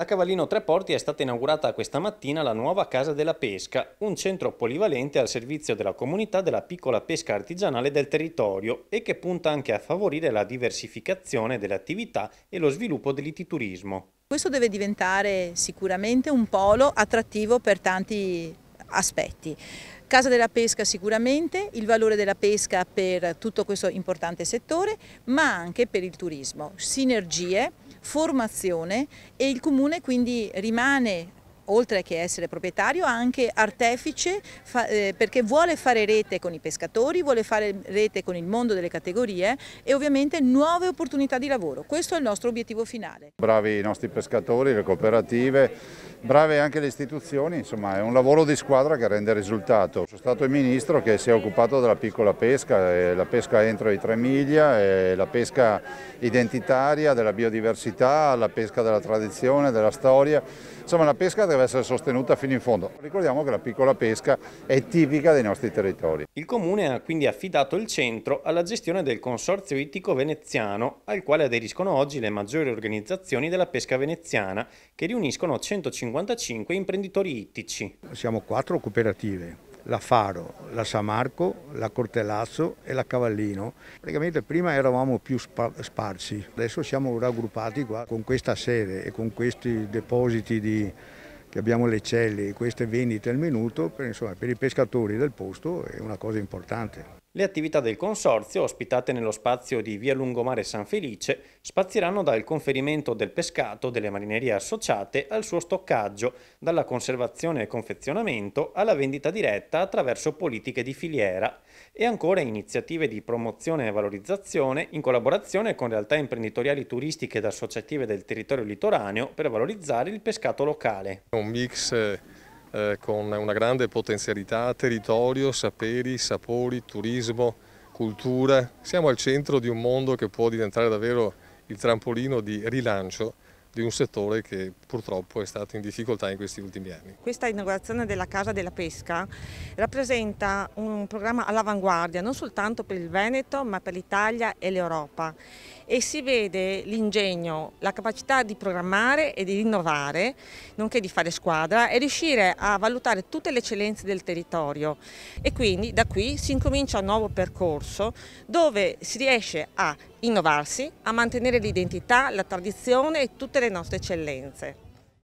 A Cavallino Tre Porti è stata inaugurata questa mattina la nuova Casa della Pesca, un centro polivalente al servizio della comunità della piccola pesca artigianale del territorio e che punta anche a favorire la diversificazione delle attività e lo sviluppo dell'ititurismo. Questo deve diventare sicuramente un polo attrattivo per tanti aspetti. Casa della pesca sicuramente, il valore della pesca per tutto questo importante settore, ma anche per il turismo, sinergie, formazione e il comune quindi rimane oltre che essere proprietario, anche artefice fa, eh, perché vuole fare rete con i pescatori, vuole fare rete con il mondo delle categorie e ovviamente nuove opportunità di lavoro. Questo è il nostro obiettivo finale. Bravi i nostri pescatori, le cooperative, brave anche le istituzioni, insomma è un lavoro di squadra che rende risultato. Sono stato il ministro che si è occupato della piccola pesca, la pesca entro i tre miglia, la pesca identitaria, della biodiversità, la pesca della tradizione, della storia, insomma la pesca deve deve essere sostenuta fino in fondo. Ricordiamo che la piccola pesca è tipica dei nostri territori. Il Comune ha quindi affidato il centro alla gestione del Consorzio Ittico Veneziano, al quale aderiscono oggi le maggiori organizzazioni della pesca veneziana, che riuniscono 155 imprenditori ittici. Siamo quattro cooperative la Faro, la Samarco, la Cortellazzo e la Cavallino. Praticamente prima eravamo più sparsi, adesso siamo raggruppati qua con questa sede e con questi depositi di che abbiamo le celle e queste vendite al minuto, per, insomma, per i pescatori del posto è una cosa importante. Le attività del Consorzio, ospitate nello spazio di Via Lungomare San Felice, spazieranno dal conferimento del pescato delle marinerie associate al suo stoccaggio, dalla conservazione e confezionamento alla vendita diretta attraverso politiche di filiera e ancora iniziative di promozione e valorizzazione in collaborazione con realtà imprenditoriali turistiche ed associative del territorio litoraneo per valorizzare il pescato locale. Un mix eh, eh, con una grande potenzialità, territorio, saperi, sapori, turismo, cultura. Siamo al centro di un mondo che può diventare davvero il trampolino di rilancio di un settore che purtroppo è stato in difficoltà in questi ultimi anni. Questa inaugurazione della Casa della Pesca rappresenta un programma all'avanguardia non soltanto per il Veneto ma per l'Italia e l'Europa e si vede l'ingegno, la capacità di programmare e di innovare, nonché di fare squadra e riuscire a valutare tutte le eccellenze del territorio e quindi da qui si incomincia un nuovo percorso dove si riesce a innovarsi, a mantenere l'identità, la tradizione e tutte le nostre eccellenze.